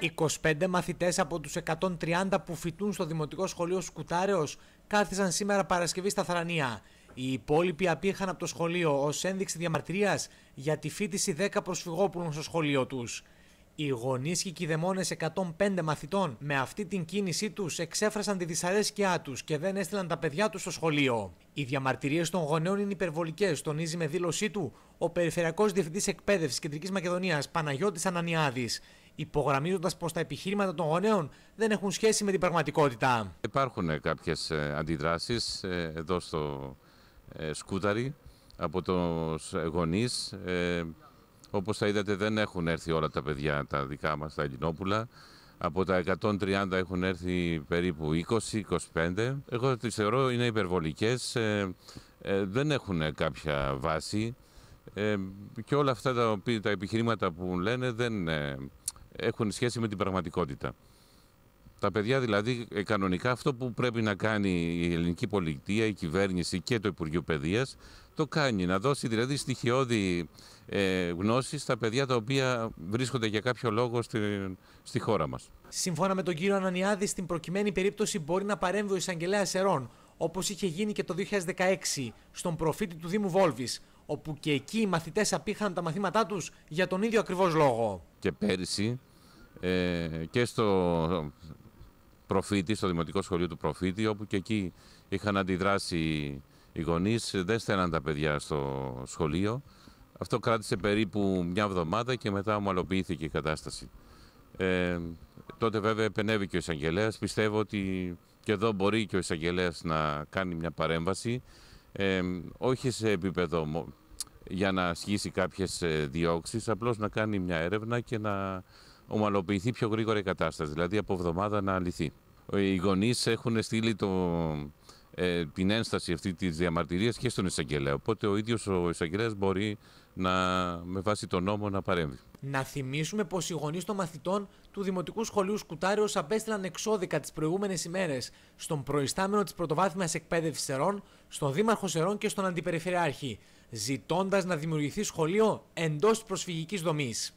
25 μαθητές από τους 130 που φοιτούν στο Δημοτικό Σχολείο Σκουτάρεως κάθισαν σήμερα Παρασκευή στα Θρανία. Οι υπόλοιποι απήχαν από το σχολείο ως ένδειξη διαμαρτυρίας για τη φίτηση 10 προσφυγόπουλων στο σχολείο τους. Οι γονείς και οι κηδεμόνες 105 μαθητών με αυτή την κίνησή τους εξέφρασαν τη δυσαρέσκειά τους και δεν έστειλαν τα παιδιά τους στο σχολείο. Οι διαμαρτυρίες των γονέων είναι υπερβολικές, τονίζει με δήλωσή του ο Περιφερειακός Διευθυντής Εκπαίδευσης Κεντρικής Μακεδονίας Παναγιώτης Ανανιάδης υπογραμμίζοντας πως τα επιχείρηματα των γονέων δεν έχουν σχέση με την πραγματικότητα. Υπάρχουν ε, κάποιες αντιδράσεις ε, εδώ στο ε, σκούταρι από τους γονεί. Όπως θα είδατε, δεν έχουν έρθει όλα τα παιδιά τα δικά μας, τα Ελληνόπουλα. Από τα 130 έχουν έρθει περίπου 20-25. Εγώ τις θεωρώ είναι υπερβολικές. δεν έχουν κάποια βάση. και όλα αυτά τα, τα επιχειρήματα που λένε δεν, έχουν σχέση με την πραγματικότητα. Τα παιδιά δηλαδή ε, κανονικά αυτό που πρέπει να κάνει η ελληνική πολιτεία, η κυβέρνηση και το Υπουργείο Παιδείας το κάνει, να δώσει δηλαδή στοιχειώδη ε, γνώση στα παιδιά τα οποία βρίσκονται για κάποιο λόγο στη, στη χώρα μας. Σύμφωνα με τον κύριο Ανανιάδη, στην προκειμένη περίπτωση μπορεί να παρέμβει ο εισαγγελέας Ερών, όπως είχε γίνει και το 2016 στον προφήτη του Δήμου Βόλβης, όπου και εκεί οι μαθητές απήχαν τα μαθήματά τους για τον ίδιο ακριβώς λόγο και πέρυσι ε, και στο Προφήτη, στο Δημοτικό Σχολείο του Προφήτη, όπου και εκεί είχαν αντιδράσει οι γονείς, δεν στέλναν τα παιδιά στο σχολείο. Αυτό κράτησε περίπου μια εβδομάδα και μετά ομαλοποιήθηκε η κατάσταση. Ε, τότε βέβαια επενέβη και ο εισαγγελέας. Πιστεύω ότι και εδώ μπορεί και ο εισαγγελέας να κάνει μια παρέμβαση. Ε, όχι σε επίπεδο για να ασχίσει κάποιες ε, διώξεις, απλώς να κάνει μια έρευνα και να ομαλοποιηθεί πιο γρήγορα η κατάσταση, δηλαδή από εβδομάδα να λυθεί. Οι γονείς έχουν στείλει το, ε, την ένσταση αυτή της διαμαρτυρίας και στον εισαγγελέα, οπότε ο ίδιος ο εισαγγελέας μπορεί να, με βάση τον νόμο να παρέμβει. Να θυμίσουμε πως οι γονείς των μαθητών του Δημοτικού Σχολείου Σκουτάριος απέστειλαν εξώδικα τις προηγούμενες ημέρες στον προϊστάμενο της πρωτοβάθμιας εκπαίδευσης Σερών, στον Δήμαρχο Σερών και στον Αντιπεριφερειάρχη ζητώντας να δημιουργηθεί σχολείο εντός προσφυγικής δομής.